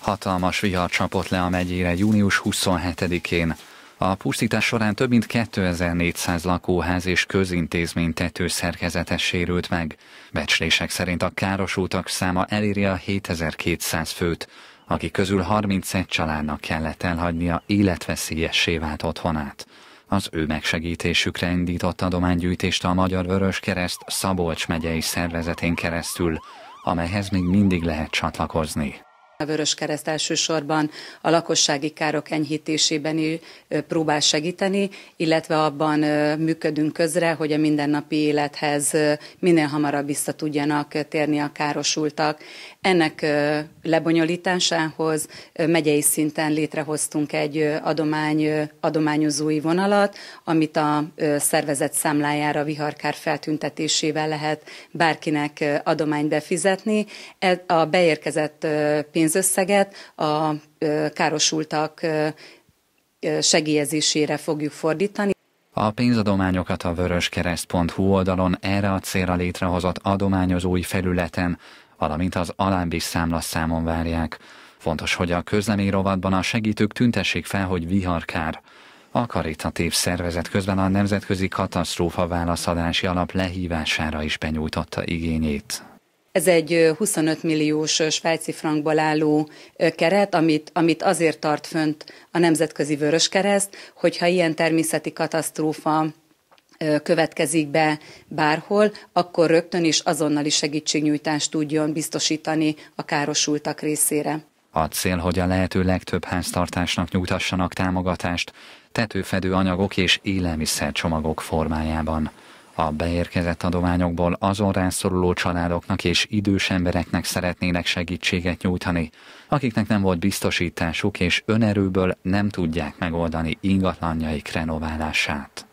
Hatalmas vihar csapott le a megyére június 27-én. A pusztítás során több mint 2400 lakóház és közintézmény tetőszerkezete sérült meg. Becslések szerint a károsultak száma eléri a 7200 főt, akik közül 31 családnak kellett elhagynia életveszélyessé vált otthonát. Az ő megsegítésükre indított adománygyűjtést a Magyar Vörös Kereszt Szabolcs megyei szervezetén keresztül, amelyhez még mindig lehet csatlakozni. A Kereszt elsősorban a lakossági károk enyhítésében próbál segíteni, illetve abban működünk közre, hogy a mindennapi élethez minél hamarabb vissza tudjanak térni a károsultak. Ennek lebonyolításához megyei szinten létrehoztunk egy adomány, adományozói vonalat, amit a szervezet számlájára viharkár feltüntetésével lehet bárkinek adományt befizetni. E, a beérkezett pénz pénzösszeget a károsultak segélyezésére fogjuk fordítani. A pénzadományokat a vöröskereszt.hu oldalon erre a célra létrehozott adományozói felületen, valamint az alábbi számlaszámon várják. Fontos, hogy a közlemény rovatban a segítők tüntessék fel, hogy viharkár. A karitatív szervezet közben a Nemzetközi Katasztrófa Válaszadási Alap lehívására is benyújtotta igényét. Ez egy 25 milliós svájci frankból álló keret, amit, amit azért tart fönt a Nemzetközi vörös Kereszt, hogyha ilyen természeti katasztrófa következik be bárhol, akkor rögtön is azonnali segítségnyújtást tudjon biztosítani a károsultak részére. A cél, hogy a lehető legtöbb háztartásnak nyújtassanak támogatást tetőfedő anyagok és élelmiszer csomagok formájában. A beérkezett adományokból azon rászoruló családoknak és idős embereknek szeretnének segítséget nyújtani, akiknek nem volt biztosításuk és önerőből nem tudják megoldani ingatlanjaik renoválását.